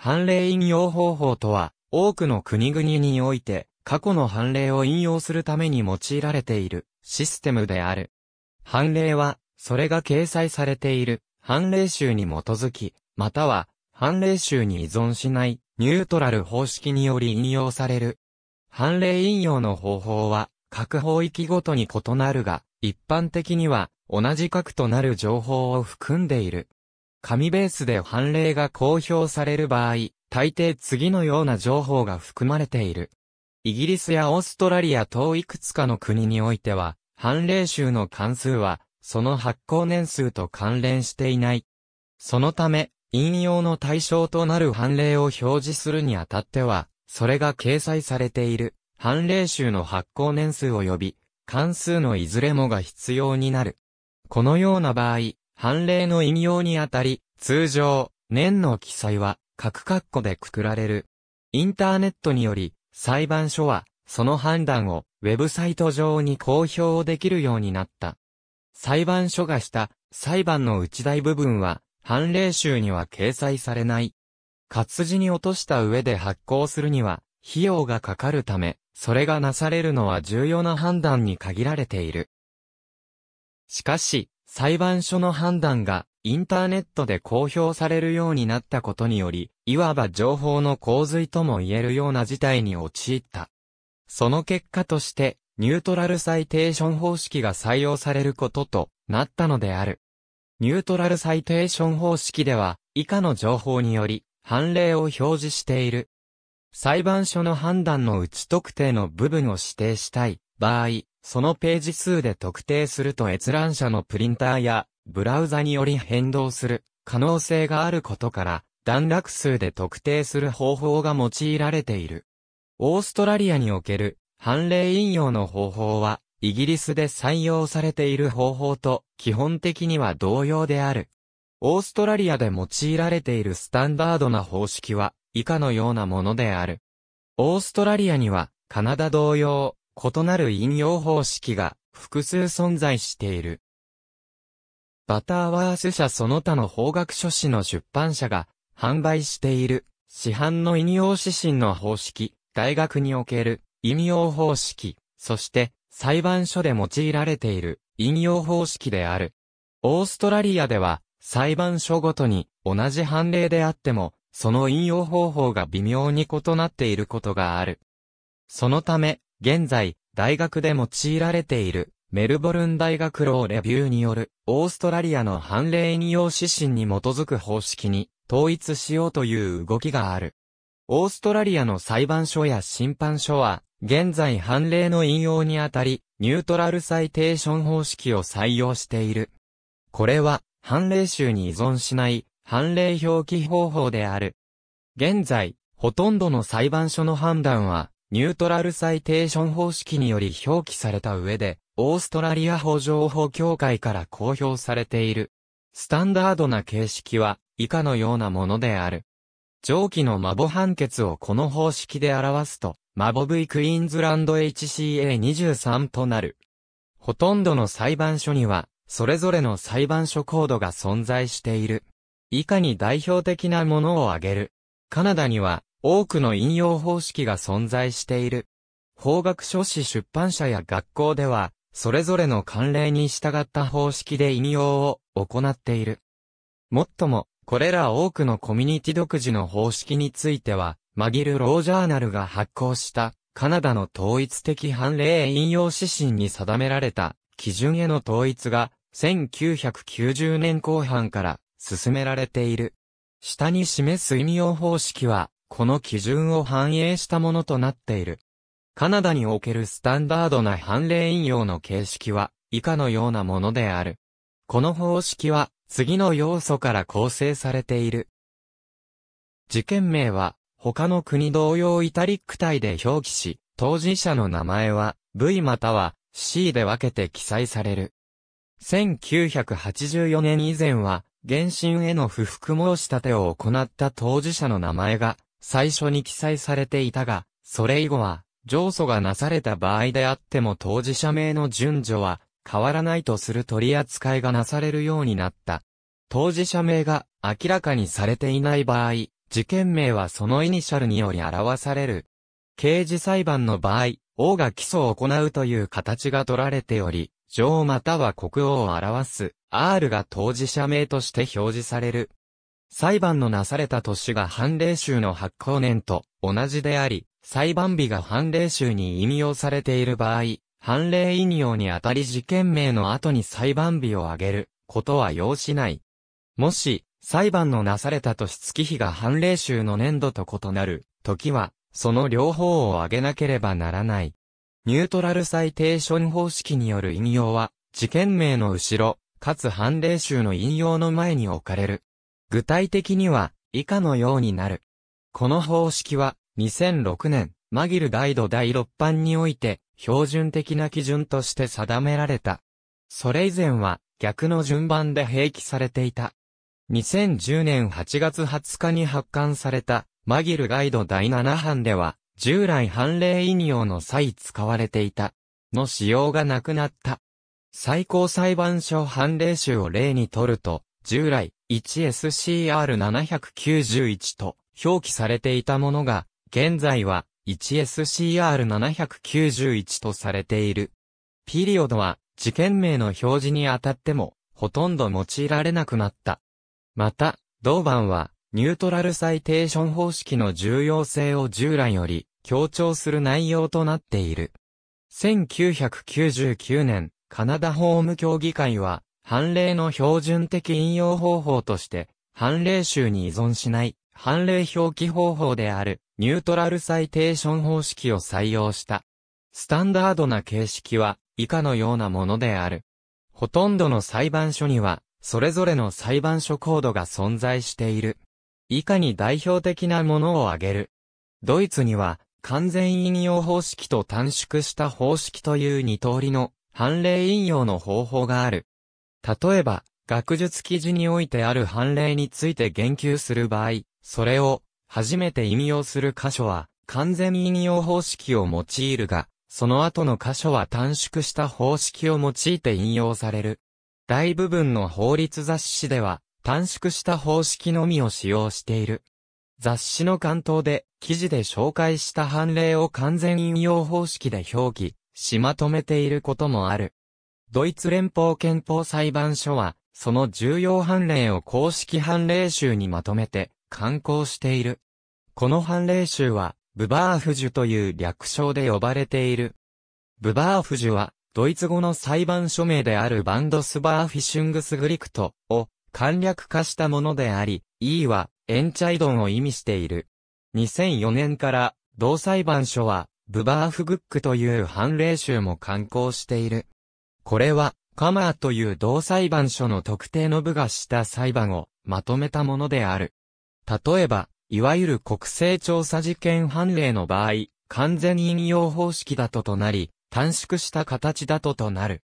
判例引用方法とは、多くの国々において、過去の判例を引用するために用いられているシステムである。判例は、それが掲載されている判例集に基づき、または判例集に依存しないニュートラル方式により引用される。判例引用の方法は、各方域ごとに異なるが、一般的には同じ核となる情報を含んでいる。紙ベースで判例が公表される場合、大抵次のような情報が含まれている。イギリスやオーストラリア等いくつかの国においては、判例集の関数は、その発行年数と関連していない。そのため、引用の対象となる判例を表示するにあたっては、それが掲載されている判例集の発行年数及び関数のいずれもが必要になる。このような場合、判例の引用にあたり、通常、年の記載は、各括弧でくくられる。インターネットにより、裁判所は、その判断を、ウェブサイト上に公表できるようになった。裁判所がした、裁判の内大部分は、判例集には掲載されない。活字に落とした上で発行するには、費用がかかるため、それがなされるのは重要な判断に限られている。しかし、裁判所の判断がインターネットで公表されるようになったことにより、いわば情報の洪水とも言えるような事態に陥った。その結果として、ニュートラルサイテーション方式が採用されることとなったのである。ニュートラルサイテーション方式では、以下の情報により、判例を表示している。裁判所の判断のうち特定の部分を指定したい場合、そのページ数で特定すると閲覧者のプリンターやブラウザにより変動する可能性があることから、段落数で特定する方法が用いられている。オーストラリアにおける判例引用の方法は、イギリスで採用されている方法と基本的には同様である。オーストラリアで用いられているスタンダードな方式は以下のようなものである。オーストラリアにはカナダ同様、異なる引用方式が複数存在している。バターワース社その他の法学書士の出版社が販売している市販の引用指針の方式、大学における引用方式、そして裁判所で用いられている引用方式である。オーストラリアでは裁判所ごとに同じ判例であっても、その引用方法が微妙に異なっていることがある。そのため、現在、大学で用いられている、メルボルン大学ローレビューによる、オーストラリアの判例引用指針に基づく方式に、統一しようという動きがある。オーストラリアの裁判所や審判所は、現在判例の引用にあたり、ニュートラルサイテーション方式を採用している。これは、判例集に依存しない、判例表記方法である。現在、ほとんどの裁判所の判断は、ニュートラルサイテーション方式により表記された上で、オーストラリア法情報協会から公表されている。スタンダードな形式は、以下のようなものである。上記のマボ判決をこの方式で表すと、マボ V クイーンズランド HCA23 となる。ほとんどの裁判所には、それぞれの裁判所コードが存在している。以下に代表的なものを挙げる。カナダには、多くの引用方式が存在している。法学書士出版社や学校では、それぞれの慣例に従った方式で引用を行っている。もっとも、これら多くのコミュニティ独自の方式については、マギル・ロージャーナルが発行したカナダの統一的判例引用指針に定められた基準への統一が1990年後半から進められている。下に示す引用方式はこの基準を反映したものとなっている。カナダにおけるスタンダードな判例引用の形式は以下のようなものである。この方式は次の要素から構成されている。事件名は他の国同様イタリック体で表記し、当事者の名前は V または C で分けて記載される。1984年以前は、原神への不服申し立てを行った当事者の名前が最初に記載されていたが、それ以後は、上訴がなされた場合であっても当事者名の順序は変わらないとする取り扱いがなされるようになった。当事者名が明らかにされていない場合、事件名はそのイニシャルにより表される。刑事裁判の場合、王が起訴を行うという形が取られており、女王または国王を表す、R が当事者名として表示される。裁判のなされた年が判例集の発行年と同じであり、裁判日が判例集に引用されている場合、判例引用にあたり事件名の後に裁判日を挙げることは要しない。もし、裁判のなされた年月日が判例集の年度と異なる時は、その両方を挙げなければならない。ニュートラルサイテーション方式による引用は、事件名の後ろ、かつ判例集の引用の前に置かれる具体的には、以下のようになる。この方式は、2006年、マギルガイド第6版において、標準的な基準として定められた。それ以前は、逆の順番で併記されていた。2010年8月20日に発刊された、マギルガイド第7版では、従来判例引用の際使われていた、の使用がなくなった。最高裁判所判例集を例にとると、従来、1SCR791 と表記されていたものが、現在は 1SCR791 とされている。ピリオドは事件名の表示にあたっても、ほとんど用いられなくなった。また、同版は、ニュートラルサイテーション方式の重要性を従来より強調する内容となっている。1999年、カナダ法務協議会は、判例の標準的引用方法として、判例集に依存しない、判例表記方法である、ニュートラルサイテーション方式を採用した。スタンダードな形式は、以下のようなものである。ほとんどの裁判所には、それぞれの裁判所コードが存在している。以下に代表的なものを挙げる。ドイツには、完全引用方式と短縮した方式という二通りの判例引用の方法がある。例えば、学術記事においてある判例について言及する場合、それを初めて引用する箇所は完全引用方式を用いるが、その後の箇所は短縮した方式を用いて引用される。大部分の法律雑誌では短縮した方式のみを使用している。雑誌の関東で記事で紹介した判例を完全引用方式で表記、しまとめていることもある。ドイツ連邦憲法裁判所は、その重要判例を公式判例集にまとめて、刊行している。この判例集は、ブバーフジュという略称で呼ばれている。ブバーフジュは、ドイツ語の裁判所名であるバンドスバーフィシュングスグリクトを簡略化したものであり、E はエンチャイドンを意味している。2004年から同裁判所はブバーフグックという判例集も刊行している。これは、カマーという同裁判所の特定の部がした裁判をまとめたものである。例えば、いわゆる国勢調査事件判例の場合、完全引用方式だととなり、短縮した形だととなる。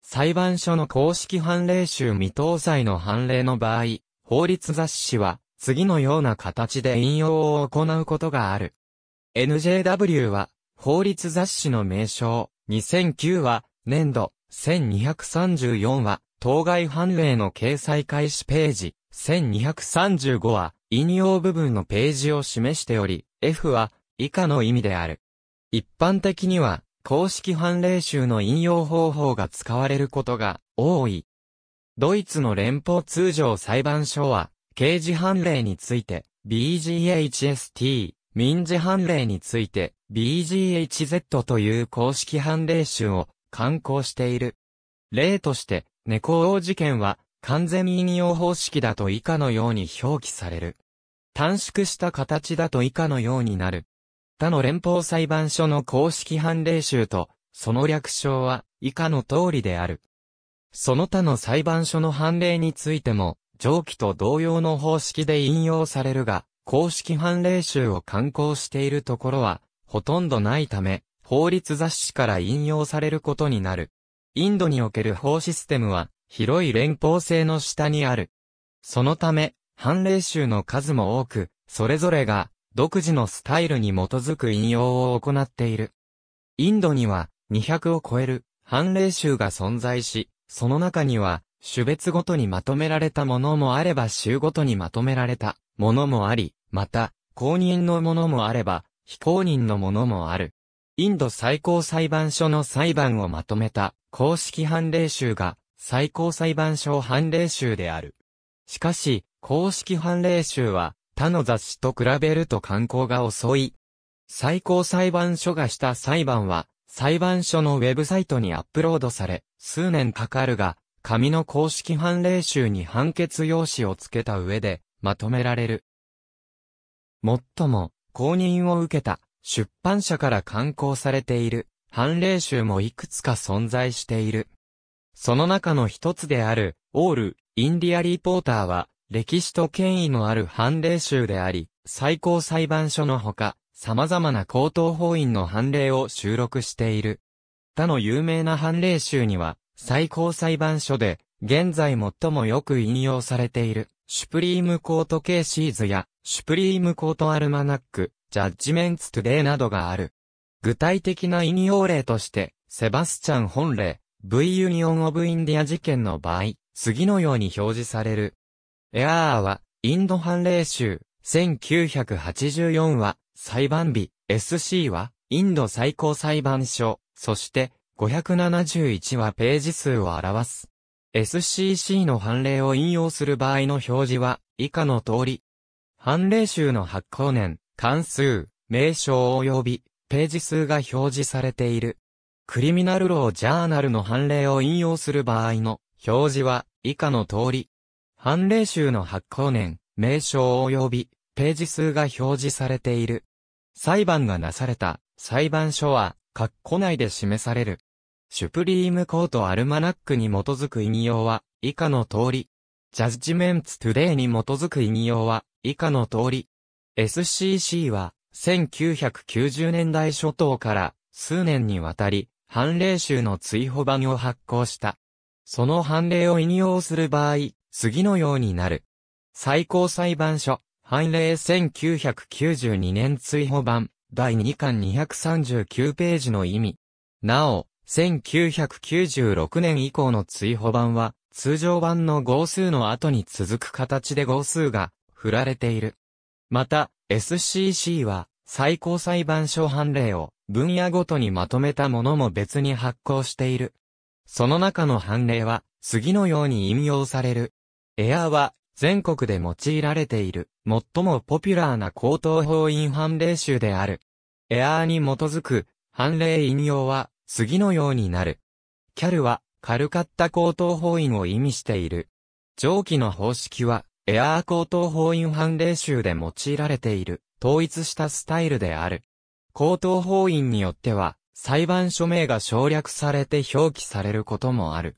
裁判所の公式判例集未搭載の判例の場合、法律雑誌は次のような形で引用を行うことがある。NJW は法律雑誌の名称、2009は年度1234は、当該判例の掲載開始ページ、1235は、引用部分のページを示しており、F は、以下の意味である。一般的には、公式判例集の引用方法が使われることが多い。ドイツの連邦通常裁判所は、刑事判例について BGHST、民事判例について BGHZ という公式判例集を観光している。例として、猫王事件は完全引用方式だと以下のように表記される。短縮した形だと以下のようになる。他の連邦裁判所の公式判例集と、その略称は以下の通りである。その他の裁判所の判例についても、上記と同様の方式で引用されるが、公式判例集を刊行しているところは、ほとんどないため、法律雑誌から引用されることになる。インドにおける法システムは、広い連邦制の下にある。そのため、判例集の数も多く、それぞれが、独自のスタイルに基づく引用を行っている。インドには、200を超える、判例集が存在し、その中には、種別ごとにまとめられたものもあれば州ごとにまとめられたものもあり、また、公認のものもあれば、非公認のものもある。インド最高裁判所の裁判をまとめた公式判例集が最高裁判所判例集である。しかし、公式判例集は他の雑誌と比べると観光が遅い。最高裁判所がした裁判は裁判所のウェブサイトにアップロードされ、数年かかるが、紙の公式判例集に判決用紙を付けた上でまとめられる。もっとも、公認を受けた出版社から刊行されている判例集もいくつか存在している。その中の一つである、オール・インディア・リポーターは、歴史と権威のある判例集であり、最高裁判所のほか、様々な高等法院の判例を収録している。他の有名な判例集には、最高裁判所で、現在最もよく引用されている、シュプリームコートケーシーズや、シュプリームコートアルマナック、ジャッジメンツ・トゥデイなどがある。具体的な引用例として、セバスチャン本例、V ユニオン・オブ・インディア事件の場合、次のように表示される。エアーは、インド判例集、1984は、裁判日、SC は、インド最高裁判所、そして、571はページ数を表す。SCC の判例を引用する場合の表示は、以下の通り。判例集の発行年、関数、名称及びページ数が表示されている。クリミナルロージャーナルの判例を引用する場合の表示は以下の通り。判例集の発行年、名称及びページ数が表示されている。裁判がなされた裁判所は、括弧内で示される。シュプリームコートアルマナックに基づく引用は以下の通り。ジャッジメンツトゥデイに基づく引用は以下の通り。SCC は、1990年代初頭から数年にわたり、判例集の追放版を発行した。その判例を引用する場合、次のようになる。最高裁判所、判例1992年追放版、第2巻239ページの意味。なお、1996年以降の追放版は、通常版の号数の後に続く形で号数が振られている。また、SCC は、最高裁判所判例を、分野ごとにまとめたものも別に発行している。その中の判例は、次のように引用される。エアは、全国で用いられている、最もポピュラーな高等法院判例集である。エアーに基づく、判例引用は、次のようになる。キャルは、軽かった高等法院を意味している。上記の方式は、エアー高等法院判例集で用いられている、統一したスタイルである。高等法院によっては、裁判所名が省略されて表記されることもある。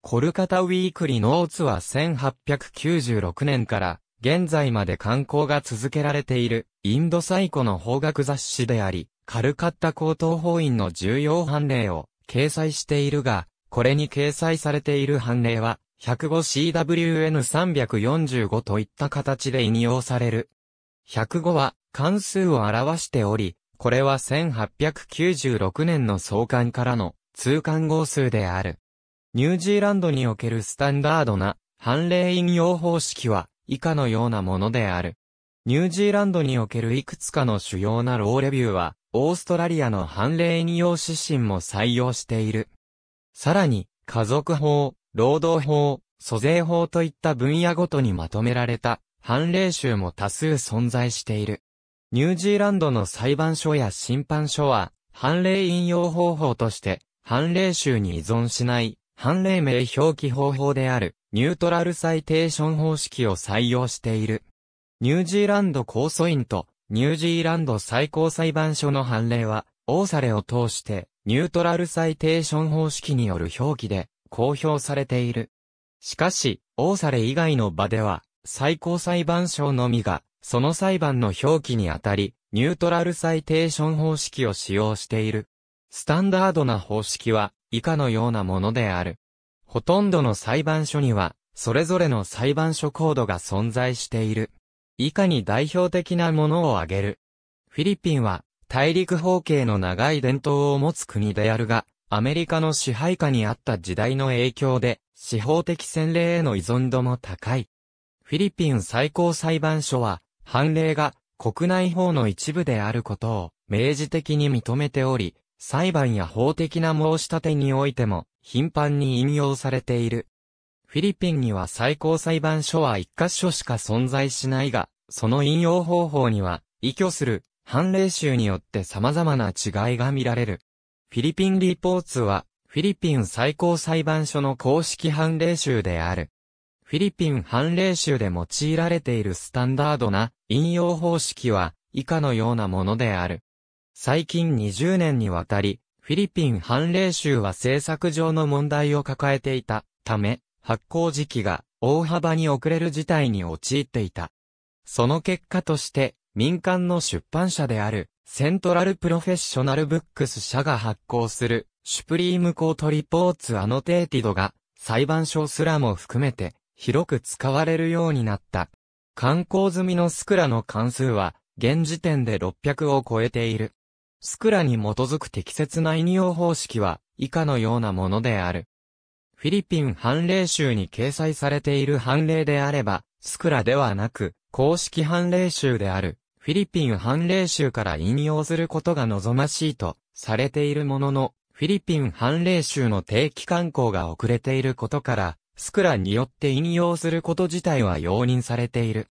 コルカタウィークリノーツは1896年から現在まで刊行が続けられているインド最古の法学雑誌であり、カルカッタ高等法院の重要判例を掲載しているが、これに掲載されている判例は 105CWN345 といった形で引用される。105は関数を表しており、これは1896年の創刊からの通関号数である。ニュージーランドにおけるスタンダードな判例引用方式は以下のようなものである。ニュージーランドにおけるいくつかの主要なローレビューは、オーストラリアの判例引用指針も採用している。さらに、家族法、労働法、租税法といった分野ごとにまとめられた判例集も多数存在している。ニュージーランドの裁判所や審判所は判例引用方法として判例集に依存しない判例名表記方法であるニュートラルサイテーション方式を採用している。ニュージーランド控訴院とニュージーランド最高裁判所の判例は、オーサレを通して、ニュートラルサイテーション方式による表記で、公表されている。しかし、オーサレ以外の場では、最高裁判所のみが、その裁判の表記にあたり、ニュートラルサイテーション方式を使用している。スタンダードな方式は、以下のようなものである。ほとんどの裁判所には、それぞれの裁判所コードが存在している。以下に代表的なものを挙げる。フィリピンは、大陸方形の長い伝統を持つ国であるが、アメリカの支配下にあった時代の影響で、司法的洗礼への依存度も高い。フィリピン最高裁判所は、判例が国内法の一部であることを明示的に認めており、裁判や法的な申し立てにおいても頻繁に引用されている。フィリピンには最高裁判所は一箇所しか存在しないが、その引用方法には、依拠する判例集によって様々な違いが見られる。フィリピンリポーツは、フィリピン最高裁判所の公式判例集である。フィリピン判例集で用いられているスタンダードな引用方式は以下のようなものである。最近20年にわたり、フィリピン判例集は政策上の問題を抱えていたため、発行時期が大幅に遅れる事態に陥っていた。その結果として、民間の出版社であるセントラルプロフェッショナルブックス社が発行する、シュプリームコートリポーツアノテーティドが、裁判所すらも含めて、広く使われるようになった。観光済みのスクラの関数は、現時点で600を超えている。スクラに基づく適切な引用方式は、以下のようなものである。フィリピン判例集に掲載されている判例であれば、スクラではなく、公式判例集である。フィリピン判例集から引用することが望ましいとされているものの、フィリピン判例集の定期刊行が遅れていることから、スクラによって引用すること自体は容認されている。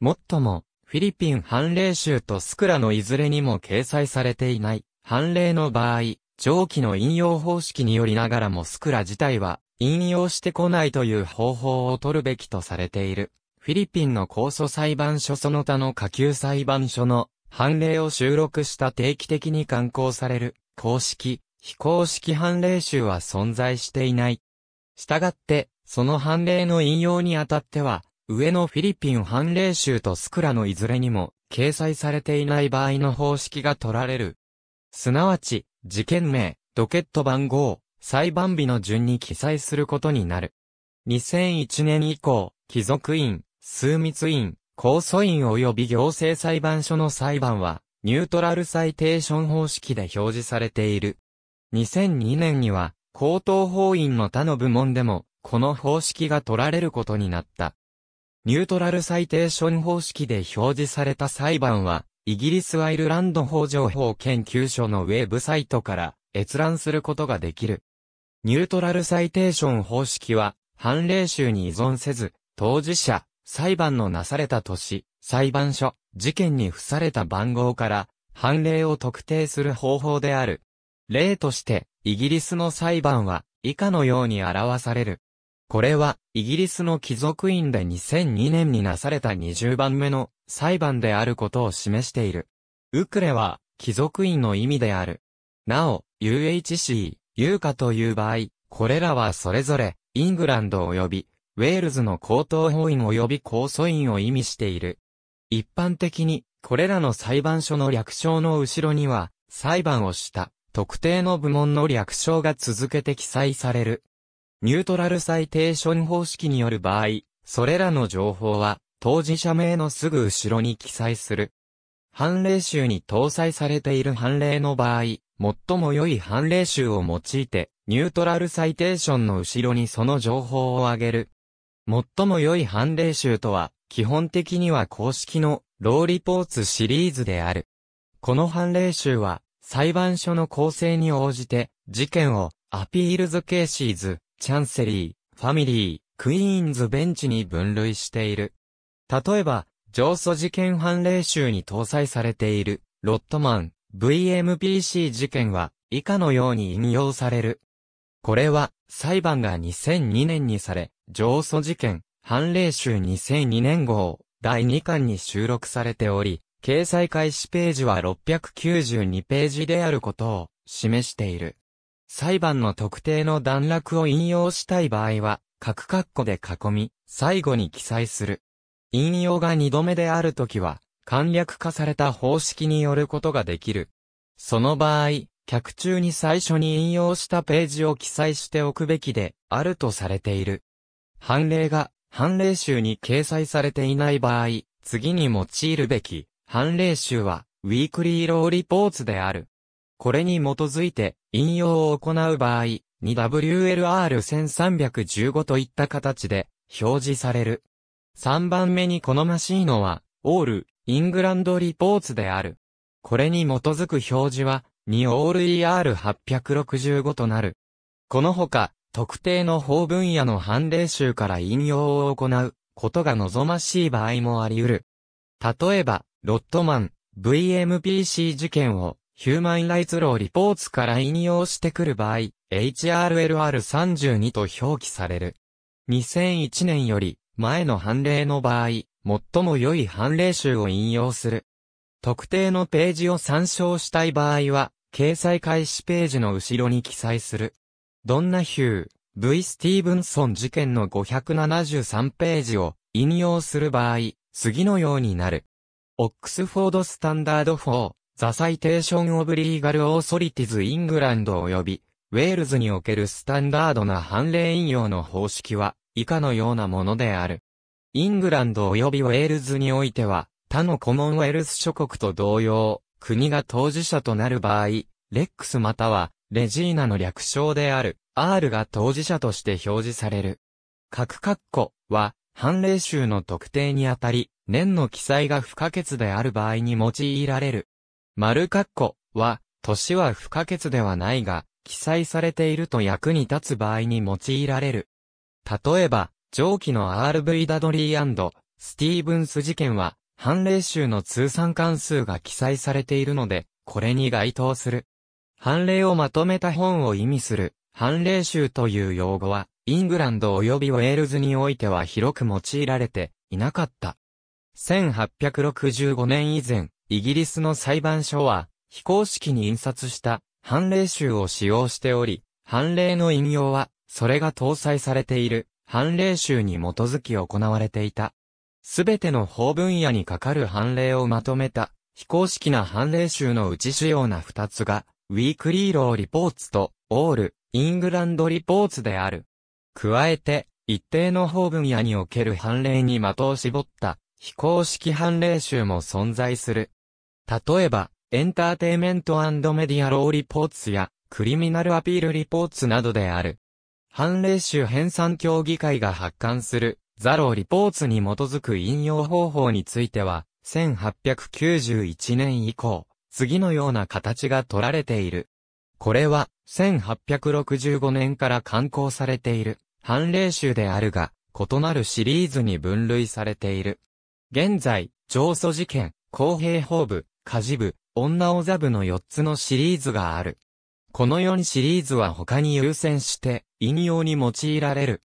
もっとも、フィリピン判例集とスクラのいずれにも掲載されていない判例の場合、上記の引用方式によりながらもスクラ自体は引用してこないという方法を取るべきとされている。フィリピンの控訴裁判所その他の下級裁判所の判例を収録した定期的に刊行される公式、非公式判例集は存在していない。したがって、その判例の引用にあたっては、上のフィリピン判例集とスクラのいずれにも掲載されていない場合の方式が取られる。すなわち、事件名、ドケット番号、裁判日の順に記載することになる。2001年以降、貴族院、枢密院、控訴院及び行政裁判所の裁判は、ニュートラルサイテーション方式で表示されている。2002年には、高等法院の他の部門でも、この方式が取られることになった。ニュートラルサイテーション方式で表示された裁判は、イギリスアイルランド法情報研究所のウェブサイトから閲覧することができる。ニュートラルサイテーション方式は、判例集に依存せず、当事者、裁判のなされた年、裁判所、事件に付された番号から、判例を特定する方法である。例として、イギリスの裁判は、以下のように表される。これは、イギリスの貴族院で2002年になされた20番目の裁判であることを示している。ウクレは、貴族院の意味である。なお、UHC、ユーカという場合、これらはそれぞれ、イングランド及びウェールズの高等法院及び控訴院を意味している。一般的に、これらの裁判所の略称の後ろには、裁判をした、特定の部門の略称が続けて記載される。ニュートラルサイテーション方式による場合、それらの情報は、当事者名のすぐ後ろに記載する。判例集に搭載されている判例の場合、最も良い判例集を用いて、ニュートラルサイテーションの後ろにその情報を挙げる。最も良い判例集とは、基本的には公式のローリポーツシリーズである。この判例集は、裁判所の構成に応じて、事件をアピールズケーシーズ、チャンセリー、ファミリー、クイーンズベンチに分類している。例えば、上訴事件判例集に搭載されている、ロットマン、VMPC 事件は、以下のように引用される。これは、裁判が2002年にされ、上訴事件、判例集2002年号、第2巻に収録されており、掲載開始ページは692ページであることを示している。裁判の特定の段落を引用したい場合は、各括弧で囲み、最後に記載する。引用が二度目であるときは、簡略化された方式によることができる。その場合、客中に最初に引用したページを記載しておくべきで、あるとされている。判例が判例集に掲載されていない場合、次に用いるべき判例集は、ウィークリーローリポーツである。これに基づいて、引用を行う場合、2WLR1315 といった形で表示される。3番目に好ましいのは、オール、イングランドリポーツである。これに基づく表示は、2オール ER865 となる。このほか、特定の法分野の判例集から引用を行うことが望ましい場合もあり得る。例えば、ロットマン、VMPC 事件をヒューマンライツローリポーツから引用してくる場合、HRLR32 と表記される。2001年より前の判例の場合、最も良い判例集を引用する。特定のページを参照したい場合は、掲載開始ページの後ろに記載する。ドンナヒュー、V・ スティーブンソン事件の573ページを引用する場合、次のようになる。オックスフォード・スタンダード4、ザ・サイテーション・オブ・リーガル・オーソリティズ・イングランド及び、ウェールズにおけるスタンダードな判例引用の方式は、以下のようなものである。イングランド及びウェールズにおいては、他のコモンウェルス諸国と同様、国が当事者となる場合、レックスまたはレジーナの略称である R が当事者として表示される。各括弧は、判例集の特定にあたり、年の記載が不可欠である場合に用いられる。丸括弧は、年は不可欠ではないが、記載されていると役に立つ場合に用いられる。例えば、上記の RV ダドリースティーブンス事件は、判例集の通算関数が記載されているので、これに該当する。判例をまとめた本を意味する、判例集という用語は、イングランド及びウェールズにおいては広く用いられていなかった。1865年以前、イギリスの裁判所は、非公式に印刷した判例集を使用しており、判例の引用は、それが搭載されている判例集に基づき行われていた。すべての法分野にかかる判例をまとめた、非公式な判例集のうち主要な二つが、ウィークリーローリポーツと、オール、イングランドリポーツである。加えて、一定の法分野における判例に的を絞った非公式判例集も存在する。例えば、エンターテイメントメディアローリポーツやクリミナルアピールリポーツなどである。判例集編纂協議会が発刊するザローリポーツに基づく引用方法については、1891年以降、次のような形が取られている。これは、1865年から刊行されている、判例集であるが、異なるシリーズに分類されている。現在、上訴事件、公平法部、家事部、女お座部の4つのシリーズがある。この4シリーズは他に優先して、引用に用いられる。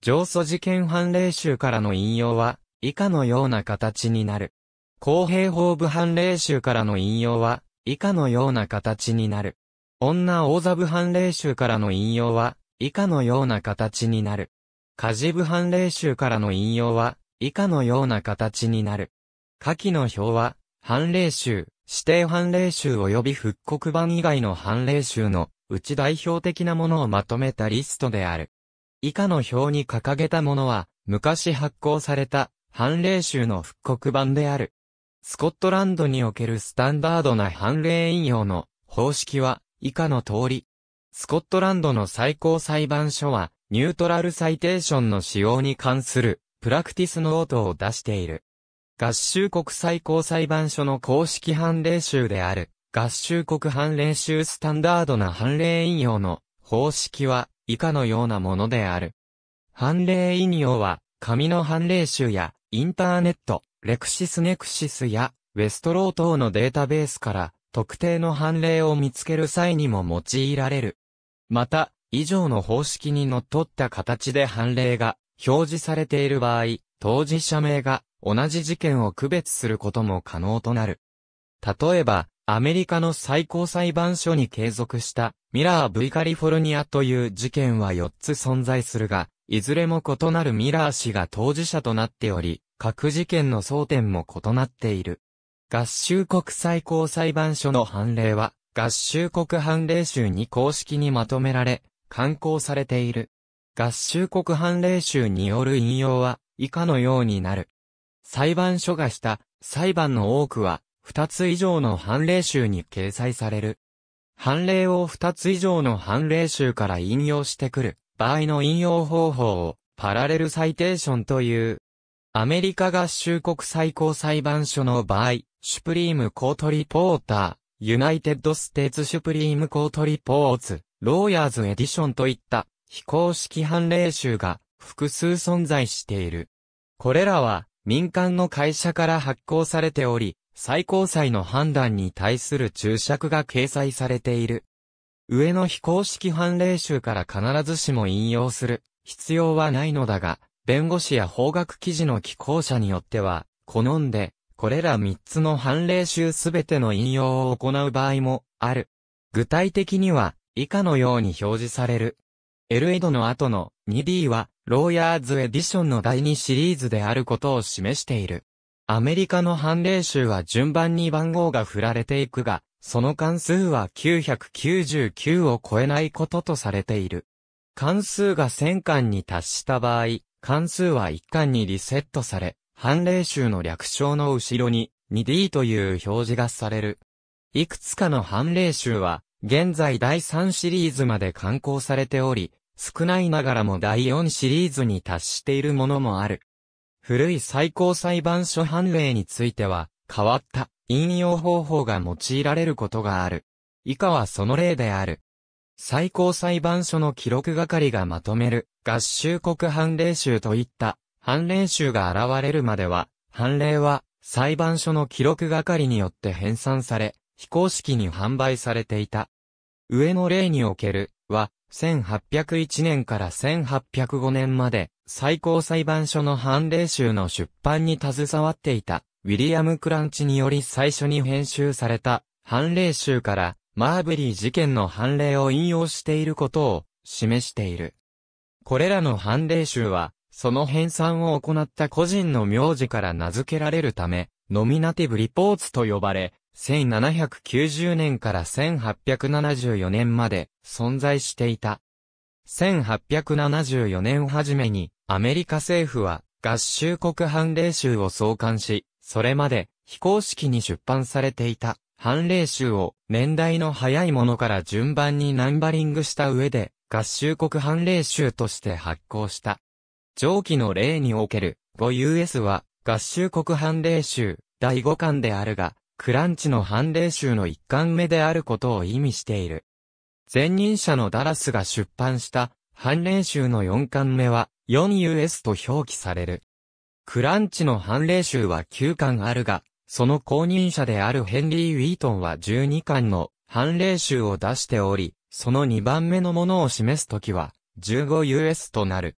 上訴事件判例集からの引用は、以下のような形になる。公平法部判例集からの引用は、以下のような形になる。女王座部判例集からの引用は、以下のような形になる。家事部判例集からの引用は、以下のような形になる。下記の表は、判例集、指定判例集及び復刻版以外の判例集の、うち代表的なものをまとめたリストである。以下の表に掲げたものは、昔発行された、判例集の復刻版である。スコットランドにおけるスタンダードな判例引用の方式は以下の通り。スコットランドの最高裁判所は、ニュートラルサイテーションの使用に関するプラクティスノートを出している。合衆国最高裁判所の公式判例集である、合衆国判例集スタンダードな判例引用の方式は以下のようなものである。判例引用は、紙の判例集やインターネット、レクシスネクシスやウェストロー等のデータベースから特定の判例を見つける際にも用いられる。また、以上の方式に則っった形で判例が表示されている場合、当事者名が同じ事件を区別することも可能となる。例えば、アメリカの最高裁判所に継続したミラー V カリフォルニアという事件は4つ存在するが、いずれも異なるミラー氏が当事者となっており、各事件の争点も異なっている。合衆国最高裁判所の判例は、合衆国判例集に公式にまとめられ、刊行されている。合衆国判例集による引用は、以下のようになる。裁判所がした裁判の多くは、二つ以上の判例集に掲載される。判例を二つ以上の判例集から引用してくる場合の引用方法をパラレルサイテーションという。アメリカ合衆国最高裁判所の場合、シュプリームコートリポーター、ユナイテッドステーツシュプリームコートリポーツ、ローヤーズエディションといった非公式判例集が複数存在している。これらは民間の会社から発行されており、最高裁の判断に対する注釈が掲載されている。上の非公式判例集から必ずしも引用する必要はないのだが、弁護士や法学記事の寄稿者によっては、好んで、これら3つの判例集すべての引用を行う場合もある。具体的には、以下のように表示される。エルエドの後の 2D は、ローヤーズエディションの第2シリーズであることを示している。アメリカの判例集は順番に番号が振られていくが、その関数は999を超えないこととされている。関数が1000巻に達した場合、関数は一巻にリセットされ、判例集の略称の後ろに 2D という表示がされる。いくつかの判例集は、現在第3シリーズまで刊行されており、少ないながらも第4シリーズに達しているものもある。古い最高裁判所判例については、変わった引用方法が用いられることがある。以下はその例である。最高裁判所の記録係がまとめる合衆国判例集といった判例集が現れるまでは、判例は裁判所の記録係によって編纂され、非公式に販売されていた。上の例におけるは、1801年から1805年まで最高裁判所の判例集の出版に携わっていた、ウィリアム・クランチにより最初に編集された判例集からマーブリー事件の判例を引用していることを示している。これらの判例集は、その編纂を行った個人の名字から名付けられるため、ノミナティブリポーツと呼ばれ、1790年から1874年まで存在していた。1874年初めにアメリカ政府は合衆国判例集を創刊し、それまで非公式に出版されていた。判例集を年代の早いものから順番にナンバリングした上で、合衆国判例集として発行した。上記の例における 5US は合衆国判例集第5巻であるが、クランチの判例集の1巻目であることを意味している。前任者のダラスが出版した判例集の4巻目は 4US と表記される。クランチの判例集は9巻あるが、その公認者であるヘンリー・ウィートンは12巻の判例集を出しており、その2番目のものを示すときは 15US となる。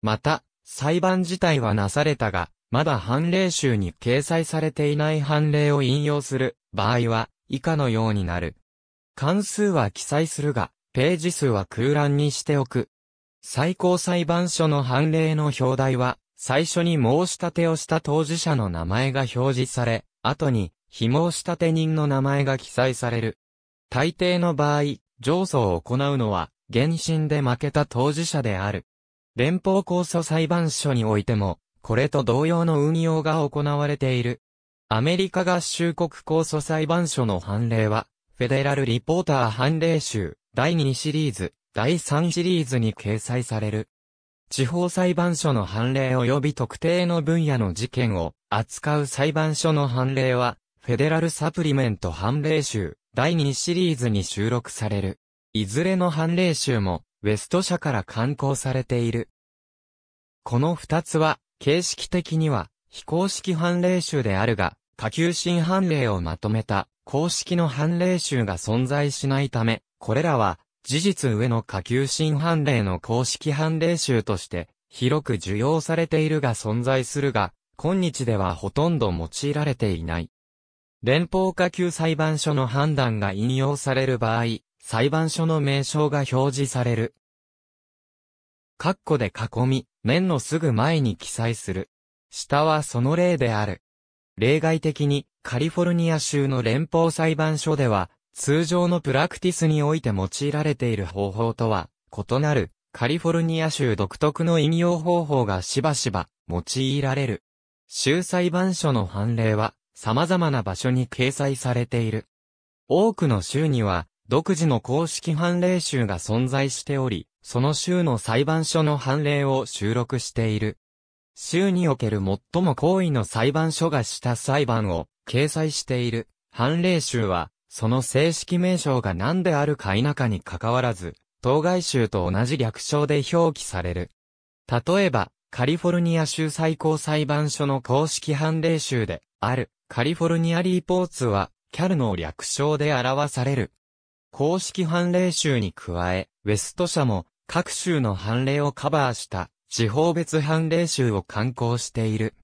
また、裁判自体はなされたが、まだ判例集に掲載されていない判例を引用する場合は以下のようになる。関数は記載するが、ページ数は空欄にしておく。最高裁判所の判例の表題は最初に申し立てをした当事者の名前が表示され、後に、非申し立て人の名前が記載される。大抵の場合、上訴を行うのは、原審で負けた当事者である。連邦控訴裁判所においても、これと同様の運用が行われている。アメリカ合衆国控訴裁判所の判例は、フェデラルリポーター判例集、第2シリーズ、第3シリーズに掲載される。地方裁判所の判例及び特定の分野の事件を扱う裁判所の判例は、フェデラルサプリメント判例集第2シリーズに収録される。いずれの判例集も、ウェスト社から刊行されている。この二つは、形式的には、非公式判例集であるが、下級新判例をまとめた、公式の判例集が存在しないため、これらは、事実上の下級新判例の公式判例集として、広く受容されているが存在するが、今日ではほとんど用いられていない。連邦下級裁判所の判断が引用される場合、裁判所の名称が表示される。括弧で囲み、面のすぐ前に記載する。下はその例である。例外的に、カリフォルニア州の連邦裁判所では、通常のプラクティスにおいて用いられている方法とは異なるカリフォルニア州独特の引用方法がしばしば用いられる。州裁判所の判例は様々な場所に掲載されている。多くの州には独自の公式判例集が存在しており、その州の裁判所の判例を収録している。州における最も高位の裁判所がした裁判を掲載している判例集はその正式名称が何であるか否かに関わらず、当該州と同じ略称で表記される。例えば、カリフォルニア州最高裁判所の公式判例集であるカリフォルニアリーポーツは、キャルの略称で表される。公式判例集に加え、ウェスト社も各州の判例をカバーした地方別判例集を刊行している。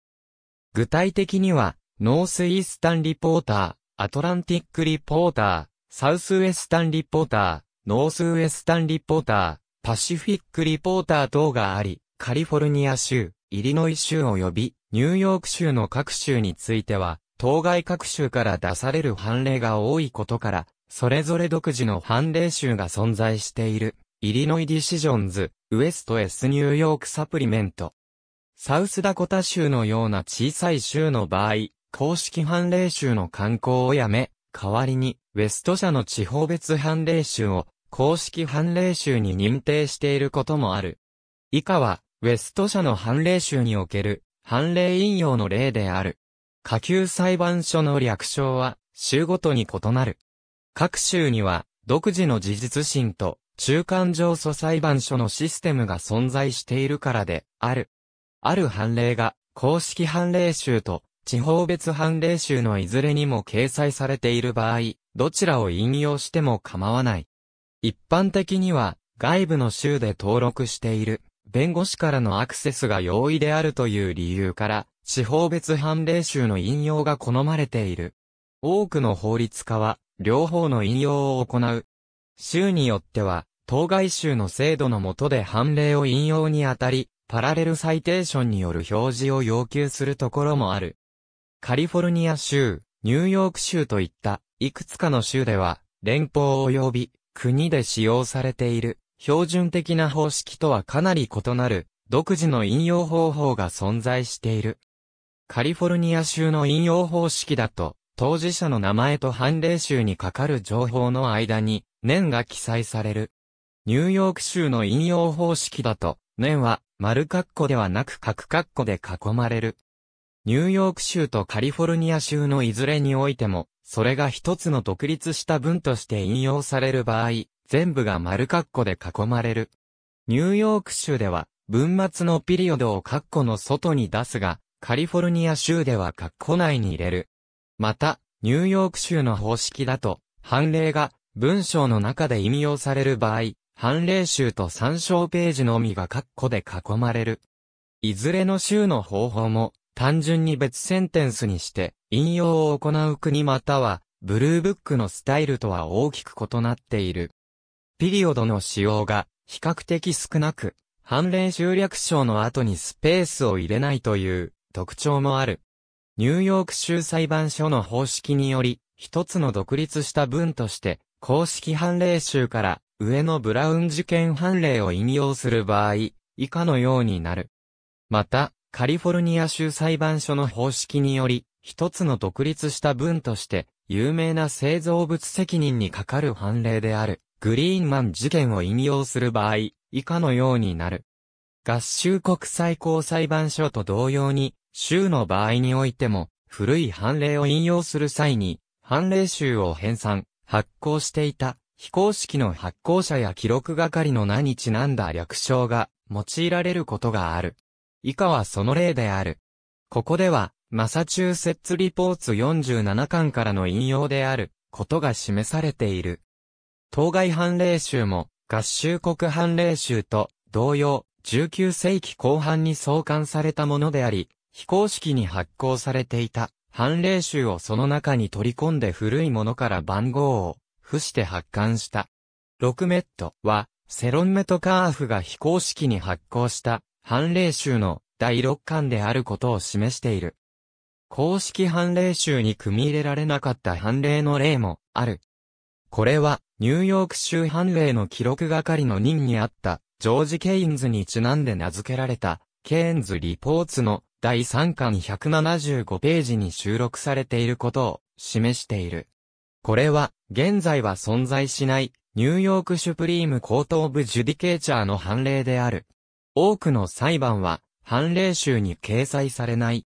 具体的には、ノースイースタンリポーター、アトランティックリポーター、サウスウエスタンリポーター、ノースウエスタンリポーター、パシフィックリポーター等があり、カリフォルニア州、イリノイ州及びニューヨーク州の各州については、当該各州から出される判例が多いことから、それぞれ独自の判例集が存在している。イリノイディシジョンズ、ウエストエスニューヨークサプリメント。サウスダコタ州のような小さい州の場合、公式判例集の刊行をやめ、代わりに、ウェスト社の地方別判例集を、公式判例集に認定していることもある。以下は、ウェスト社の判例集における、判例引用の例である。下級裁判所の略称は、州ごとに異なる。各州には、独自の事実心と、中間上訴裁判所のシステムが存在しているからで、ある。ある判例が、公式判例集と、地方別判例集のいずれにも掲載されている場合、どちらを引用しても構わない。一般的には、外部の州で登録している、弁護士からのアクセスが容易であるという理由から、地方別判例集の引用が好まれている。多くの法律家は、両方の引用を行う。州によっては、当該州の制度の下で判例を引用にあたり、パラレルサイテーションによる表示を要求するところもある。カリフォルニア州、ニューヨーク州といった、いくつかの州では、連邦及び国で使用されている、標準的な方式とはかなり異なる、独自の引用方法が存在している。カリフォルニア州の引用方式だと、当事者の名前と判例集にかかる情報の間に、年が記載される。ニューヨーク州の引用方式だと、年は丸括弧ではなく角括弧で囲まれる。ニューヨーク州とカリフォルニア州のいずれにおいても、それが一つの独立した文として引用される場合、全部が丸括弧で囲まれる。ニューヨーク州では、文末のピリオドを括弧の外に出すが、カリフォルニア州では括弧内に入れる。また、ニューヨーク州の方式だと、判例が文章の中で引用される場合、判例集と参照ページのみが括弧で囲まれる。いずれの州の方法も、単純に別センテンスにして、引用を行う国または、ブルーブックのスタイルとは大きく異なっている。ピリオドの使用が比較的少なく、判例集略章の後にスペースを入れないという特徴もある。ニューヨーク州裁判所の方式により、一つの独立した文として、公式判例集から上のブラウン事件判例を引用する場合、以下のようになる。また、カリフォルニア州裁判所の方式により、一つの独立した文として、有名な製造物責任にかかる判例である、グリーンマン事件を引用する場合、以下のようになる。合衆国最高裁判所と同様に、州の場合においても、古い判例を引用する際に、判例集を編纂、発行していた、非公式の発行者や記録係の名にちなんだ略称が用いられることがある。以下はその例である。ここでは、マサチューセッツリポーツ47巻からの引用である、ことが示されている。当該判例集も、合衆国判例集と同様、19世紀後半に創刊されたものであり、非公式に発行されていた判例集をその中に取り込んで古いものから番号を付して発刊した。6メットは、セロンメトカーフが非公式に発行した判例集の第6巻であることを示している。公式判例集に組み入れられなかった判例の例もある。これは、ニューヨーク州判例の記録係の任にあった、ジョージ・ケインズにちなんで名付けられた、ケインズ・リポーツの第3巻175ページに収録されていることを示している。これは、現在は存在しない、ニューヨーク・シュプリーム高等部ジュディケーチャーの判例である。多くの裁判は判例集に掲載されない。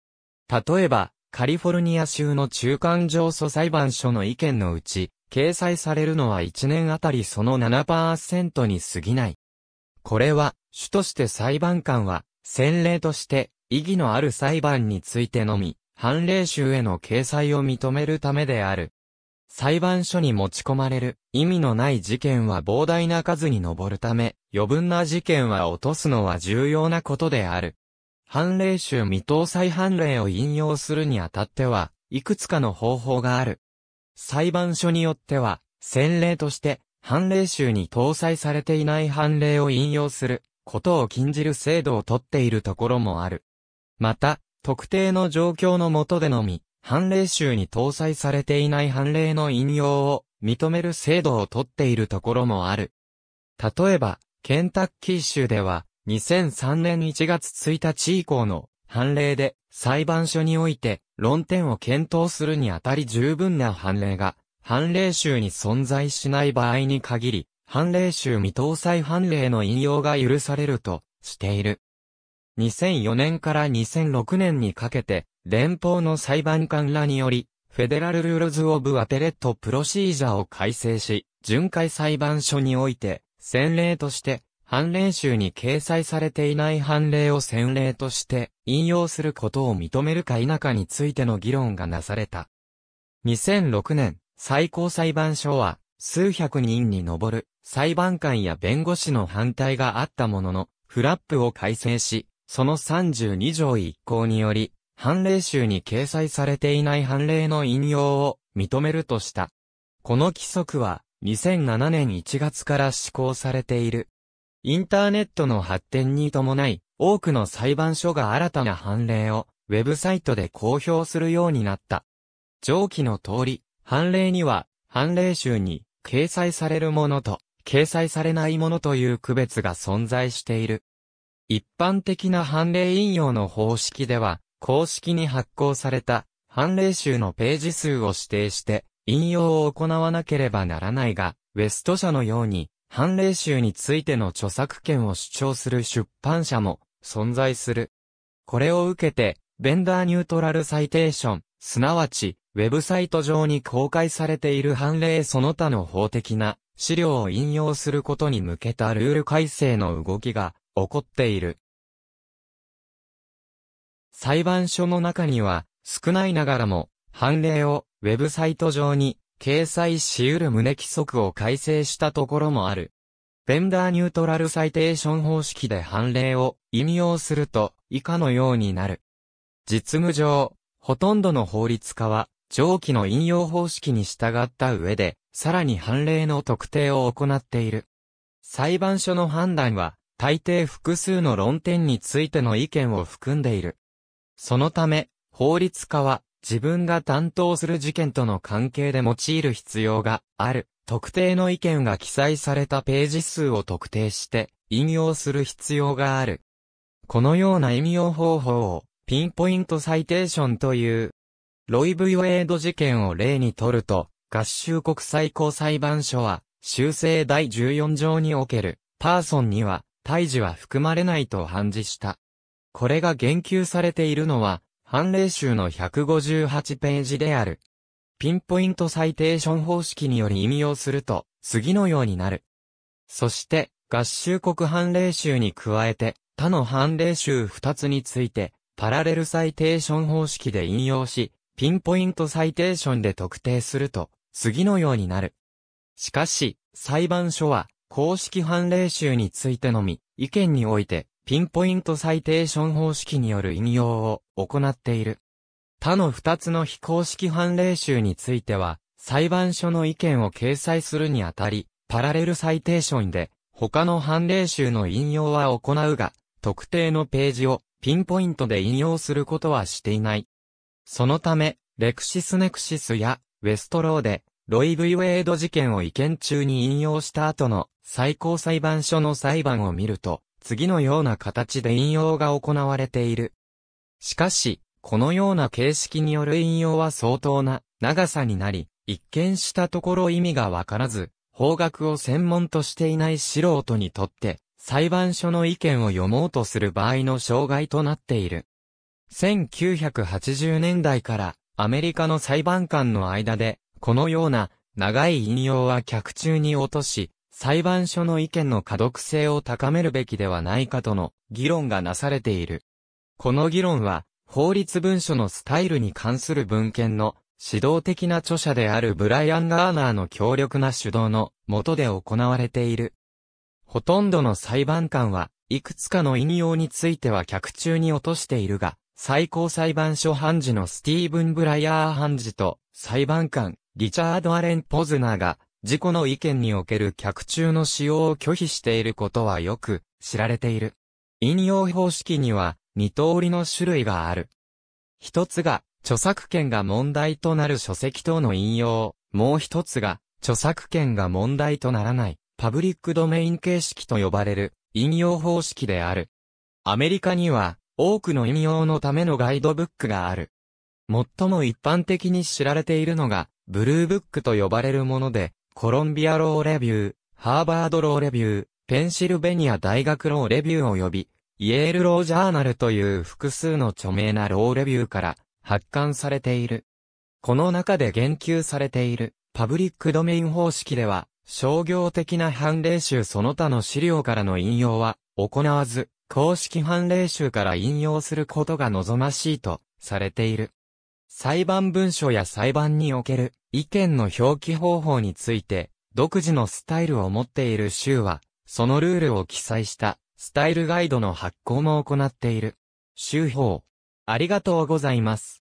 例えば、カリフォルニア州の中間上訴裁判所の意見のうち、掲載されるのは1年あたりその7%に過ぎない。これは、主として裁判官は、先例として、意義のある裁判についてのみ、判例集への掲載を認めるためである。裁判所に持ち込まれる意味のない事件は膨大な数に上るため、余分な事件は落とすのは重要なことである。判例集未搭載判例を引用するにあたっては、いくつかの方法がある。裁判所によっては、先例として、判例集に搭載されていない判例を引用することを禁じる制度をとっているところもある。また、特定の状況の下でのみ、判例集に搭載されていない判例の引用を認める制度をとっているところもある。例えば、ケンタッキー州では、2003年1月1日以降の判例で裁判所において論点を検討するにあたり十分な判例が判例集に存在しない場合に限り判例集未搭載判例の引用が許されるとしている。2004年から2006年にかけて連邦の裁判官らによりフェデラルルールズ・オブ・アペレット・プロシージャを改正し巡回裁判所において先例として、判例集に掲載されていない判例を先例として引用することを認めるか否かについての議論がなされた。2006年、最高裁判所は数百人に上る裁判官や弁護士の反対があったものの、フラップを改正し、その32条一項により、判例集に掲載されていない判例の引用を認めるとした。この規則は、2007年1月から施行されている。インターネットの発展に伴い、多くの裁判所が新たな判例を、ウェブサイトで公表するようになった。上記の通り、判例には、判例集に、掲載されるものと、掲載されないものという区別が存在している。一般的な判例引用の方式では、公式に発行された判例集のページ数を指定して、引用を行わなければならないが、ウェスト社のように、判例集についての著作権を主張する出版社も存在する。これを受けて、ベンダーニュートラルサイテーション、すなわち、ウェブサイト上に公開されている判例その他の法的な資料を引用することに向けたルール改正の動きが起こっている。裁判所の中には少ないながらも判例をウェブサイト上に掲載し得る旨規則を改正したところもある。ベンダーニュートラルサイテーション方式で判例を引用すると以下のようになる。実務上、ほとんどの法律家は上記の引用方式に従った上で、さらに判例の特定を行っている。裁判所の判断は、大抵複数の論点についての意見を含んでいる。そのため、法律家は、自分が担当する事件との関係で用いる必要がある、特定の意見が記載されたページ数を特定して引用する必要がある。このような引用方法をピンポイントサイテーションという、ロイ・ブ・ヨエイド事件を例にとると、合衆国最高裁判所は、修正第14条における、パーソンには、胎児は含まれないと判事した。これが言及されているのは、判例集の158ページである。ピンポイントサイテーション方式により意味をすると、次のようになる。そして、合衆国判例集に加えて、他の判例集2つについて、パラレルサイテーション方式で引用し、ピンポイントサイテーションで特定すると、次のようになる。しかし、裁判所は、公式判例集についてのみ、意見において、ピンポイントサイテーション方式による引用を行っている。他の二つの非公式判例集については、裁判所の意見を掲載するにあたり、パラレルサイテーションで、他の判例集の引用は行うが、特定のページをピンポイントで引用することはしていない。そのため、レクシスネクシスやウェストローで、ロイ・ブイ・ウェイド事件を意見中に引用した後の最高裁判所の裁判を見ると、次のような形で引用が行われている。しかし、このような形式による引用は相当な長さになり、一見したところ意味がわからず、法学を専門としていない素人にとって、裁判所の意見を読もうとする場合の障害となっている。1980年代からアメリカの裁判官の間で、このような長い引用は客中に落とし、裁判所の意見の可読性を高めるべきではないかとの議論がなされている。この議論は、法律文書のスタイルに関する文献の指導的な著者であるブライアン・ガーナーの強力な主導の下で行われている。ほとんどの裁判官は、いくつかの引用については客中に落としているが、最高裁判所判事のスティーブン・ブライアー判事と裁判官、リチャード・アレン・ポズナーが自己の意見における客中の使用を拒否していることはよく知られている。引用方式には二通りの種類がある。一つが著作権が問題となる書籍等の引用、もう一つが著作権が問題とならないパブリックドメイン形式と呼ばれる引用方式である。アメリカには多くの引用のためのガイドブックがある。最も一般的に知られているのが、ブルーブックと呼ばれるもので、コロンビアローレビュー、ハーバードローレビュー、ペンシルベニア大学ローレビュー及び、イエールロージャーナルという複数の著名なローレビューから発刊されている。この中で言及されているパブリックドメイン方式では、商業的な判例集その他の資料からの引用は行わず、公式判例集から引用することが望ましいとされている。裁判文書や裁判における意見の表記方法について、独自のスタイルを持っている州は、そのルールを記載したスタイルガイドの発行も行っている。州法。ありがとうございます。